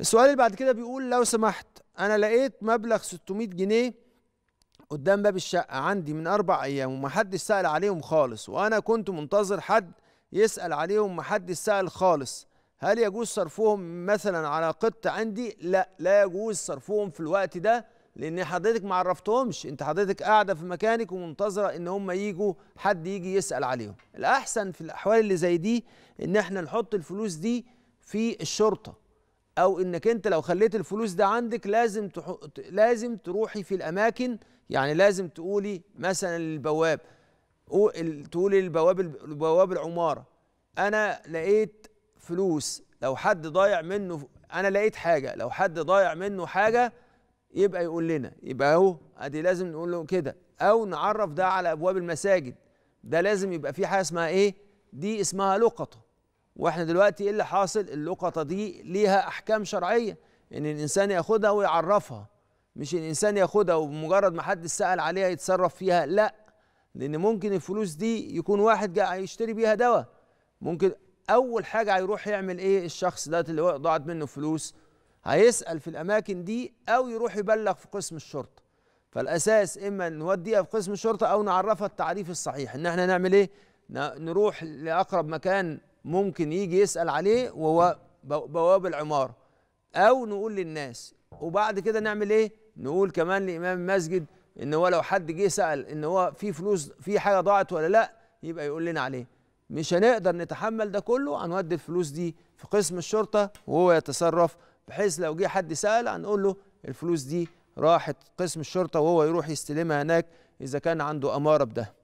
السؤال اللي بعد كده بيقول لو سمحت انا لقيت مبلغ 600 جنيه قدام باب الشقه عندي من اربع ايام ومحدش سال عليهم خالص وانا كنت منتظر حد يسال عليهم محدش سال خالص هل يجوز صرفهم مثلا على قط عندي لا لا يجوز صرفهم في الوقت ده لان حضرتك ما عرفتهمش انت حضرتك قاعده في مكانك ومنتظره ان هم يجوا حد يجي يسال عليهم الاحسن في الاحوال اللي زي دي ان احنا نحط الفلوس دي في الشرطه او انك انت لو خليت الفلوس ده عندك لازم تح... لازم تروحي في الاماكن يعني لازم تقولي مثلا للبواب تقولي للبواب البواب العماره انا لقيت فلوس لو حد ضايع منه انا لقيت حاجه لو حد ضايع منه حاجه يبقى يقول لنا يبقى اهو ادي لازم نقول له كده او نعرف ده على ابواب المساجد ده لازم يبقى في حاجه اسمها ايه دي اسمها لقطه واحنا دلوقتي ايه اللي حاصل اللقطه دي ليها احكام شرعيه ان الانسان ياخدها ويعرفها مش الانسان ياخدها وبمجرد ما حد سال عليها يتصرف فيها لا لان ممكن الفلوس دي يكون واحد جاي يشتري بيها دواء ممكن اول حاجه هيروح يعمل ايه الشخص ده اللي ضاعت منه فلوس هيسال في الاماكن دي او يروح يبلغ في قسم الشرطه فالاساس اما نوديها في قسم الشرطه او نعرفها التعريف الصحيح ان احنا نعمل ايه نروح لاقرب مكان ممكن يجي يسأل عليه وهو بواب العمارة أو نقول للناس وبعد كده نعمل إيه؟ نقول كمان لإمام المسجد إن هو لو حد جه سأل إن هو في فلوس في حاجة ضاعت ولا لأ يبقى يقول لنا عليه مش هنقدر نتحمل ده كله هنودي الفلوس دي في قسم الشرطة وهو يتصرف بحيث لو جه حد سأل هنقول له الفلوس دي راحت قسم الشرطة وهو يروح يستلمها هناك إذا كان عنده أمارة بده